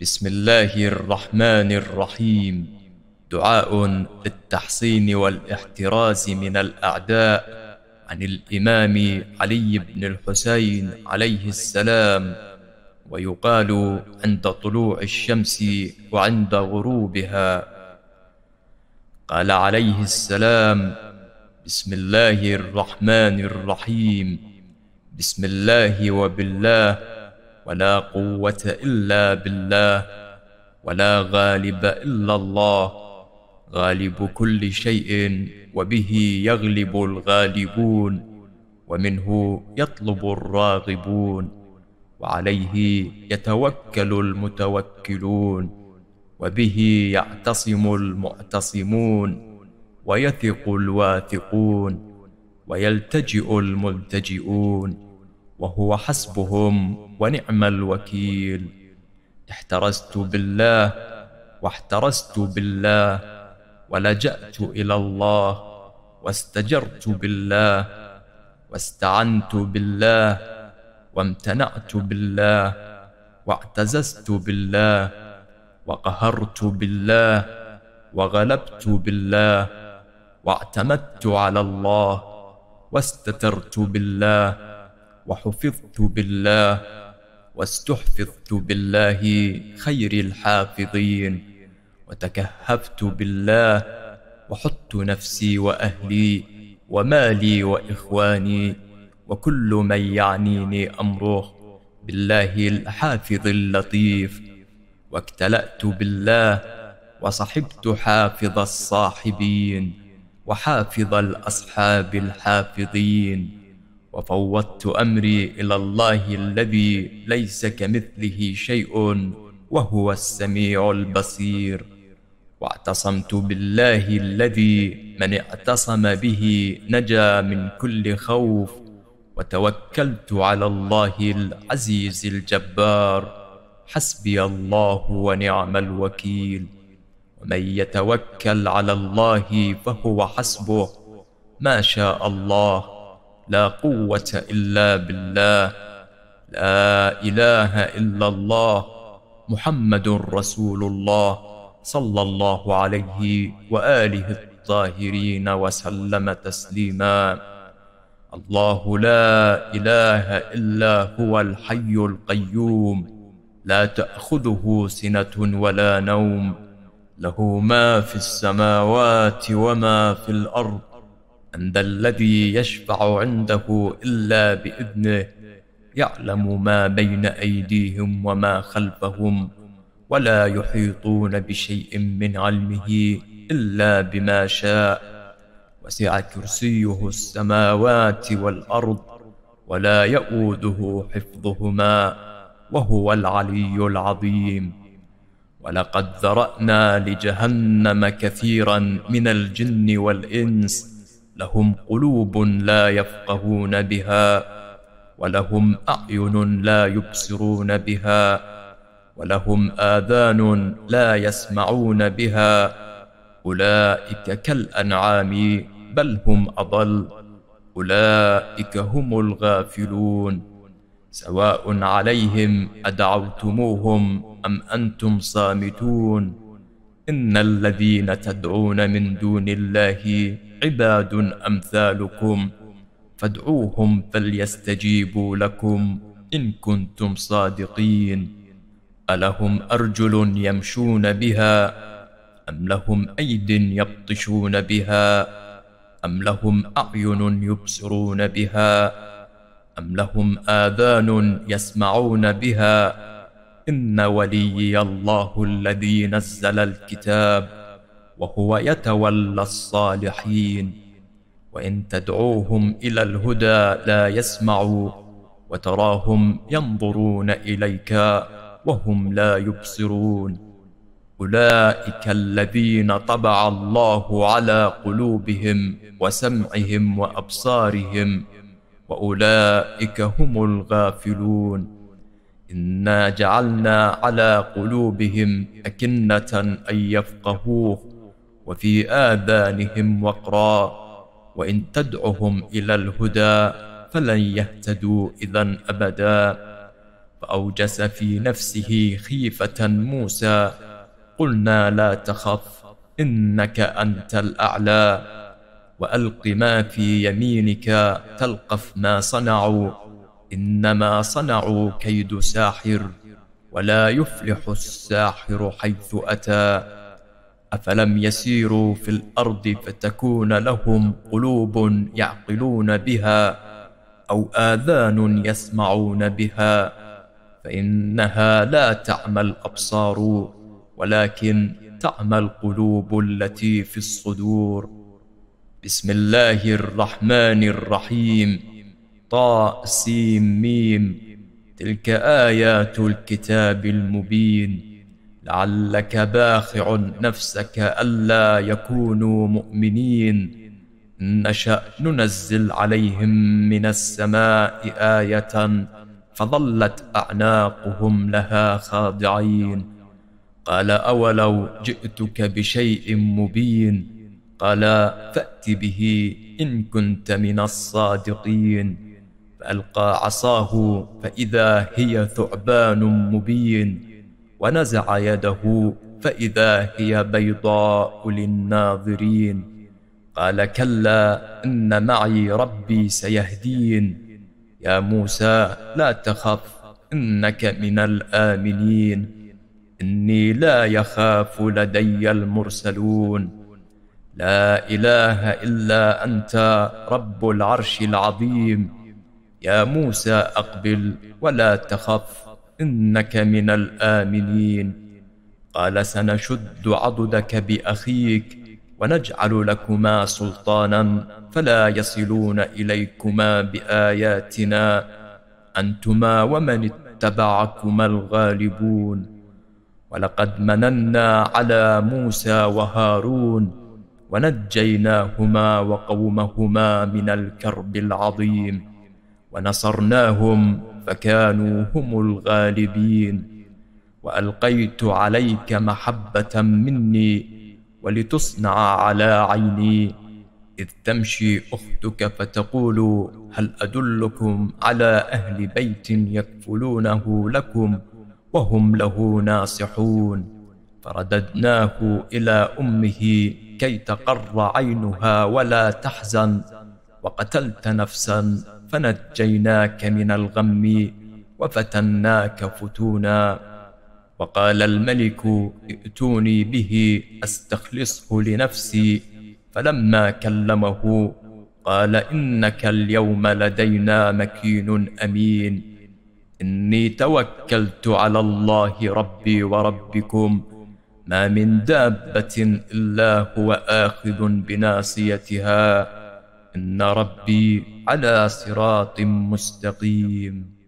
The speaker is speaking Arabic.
بسم الله الرحمن الرحيم دعاء للتحصين والاحتراز من الاعداء عن الامام علي بن الحسين عليه السلام ويقال عند طلوع الشمس وعند غروبها قال عليه السلام بسم الله الرحمن الرحيم بسم الله وبالله ولا قوة إلا بالله ولا غالب إلا الله غالب كل شيء وبه يغلب الغالبون ومنه يطلب الراغبون وعليه يتوكل المتوكلون وبه يعتصم المعتصمون ويثق الواثقون ويلتجئ الملتجئون وهو حسبهم ونعم الوكيل احترست بالله واحترست بالله ولجأت إلى الله واستجرت بالله واستعنت بالله وامتنعت بالله واعتززت بالله وقهرت بالله وغلبت بالله واعتمدت على الله واستترت بالله وحفظت بالله واستحفظت بالله خير الحافظين وتكهفت بالله وحط نفسي واهلي ومالي واخواني وكل من يعنيني امره بالله الحافظ اللطيف واكتلات بالله وصحبت حافظ الصاحبين وحافظ الاصحاب الحافظين وفوضت أمري إلى الله الذي ليس كمثله شيء وهو السميع البصير واعتصمت بالله الذي من اعتصم به نجا من كل خوف وتوكلت على الله العزيز الجبار حسبي الله ونعم الوكيل ومن يتوكل على الله فهو حسبه ما شاء الله لا قوة إلا بالله لا إله إلا الله محمد رسول الله صلى الله عليه وآله الطاهرين وسلم تسليما الله لا إله إلا هو الحي القيوم لا تأخذه سنة ولا نوم له ما في السماوات وما في الأرض ذا الذي يشفع عنده إلا بإذنه يعلم ما بين أيديهم وما خلفهم ولا يحيطون بشيء من علمه إلا بما شاء وسع كرسيه السماوات والأرض ولا يؤوده حفظهما وهو العلي العظيم ولقد ذرأنا لجهنم كثيرا من الجن والإنس لهم قلوب لا يفقهون بها ولهم اعين لا يبصرون بها ولهم اذان لا يسمعون بها اولئك كالانعام بل هم اضل اولئك هم الغافلون سواء عليهم ادعوتموهم ام انتم صامتون إن الذين تدعون من دون الله عباد أمثالكم فادعوهم فليستجيبوا لكم إن كنتم صادقين ألهم أرجل يمشون بها أم لهم أيد يبطشون بها أم لهم أعين يبصرون بها أم لهم آذان يسمعون بها إن وليي الله الذي نزل الكتاب وهو يتولى الصالحين وإن تدعوهم إلى الهدى لا يسمعوا وتراهم ينظرون إليك وهم لا يبصرون أولئك الذين طبع الله على قلوبهم وسمعهم وأبصارهم وأولئك هم الغافلون إنا جعلنا على قلوبهم أكنة أن يفقهوه وفي آذانهم وقرا وإن تدعهم إلى الهدى فلن يهتدوا إذا أبدا فأوجس في نفسه خيفة موسى قلنا لا تخف إنك أنت الأعلى وألق ما في يمينك تلقف ما صنعوا إنما صنعوا كيد ساحر ولا يفلح الساحر حيث أتى أفلم يسيروا في الأرض فتكون لهم قلوب يعقلون بها أو آذان يسمعون بها فإنها لا تعمى الأبصار ولكن تعمى القلوب التي في الصدور بسم الله الرحمن الرحيم طاء سين ميم تلك آيات الكتاب المبين لعلك باخع نفسك ألا يكونوا مؤمنين نشأ ننزل عليهم من السماء آية فظلت أعناقهم لها خاضعين قال أولو جئتك بشيء مبين قال فأت به إن كنت من الصادقين فألقى عصاه فإذا هي ثعبان مبين ونزع يده فإذا هي بيضاء للناظرين قال كلا إن معي ربي سيهدين يا موسى لا تخف إنك من الآمنين إني لا يخاف لدي المرسلون لا إله إلا أنت رب العرش العظيم يا موسى أقبل ولا تخف إنك من الآمنين قال سنشد عضدك بأخيك ونجعل لكما سلطانا فلا يصلون إليكما بآياتنا أنتما ومن اتبعكما الغالبون ولقد مننا على موسى وهارون ونجيناهما وقومهما من الكرب العظيم ونصرناهم فكانوا هم الغالبين والقيت عليك محبه مني ولتصنع على عيني اذ تمشي اختك فتقول هل ادلكم على اهل بيت يكفلونه لكم وهم له ناصحون فرددناه الى امه كي تقر عينها ولا تحزن وقتلت نفسا فنجيناك من الغم وفتناك فتونا وقال الملك ائتوني به استخلصه لنفسي فلما كلمه قال انك اليوم لدينا مكين امين اني توكلت على الله ربي وربكم ما من دابه الا هو اخذ بناصيتها إن ربي على صراط مستقيم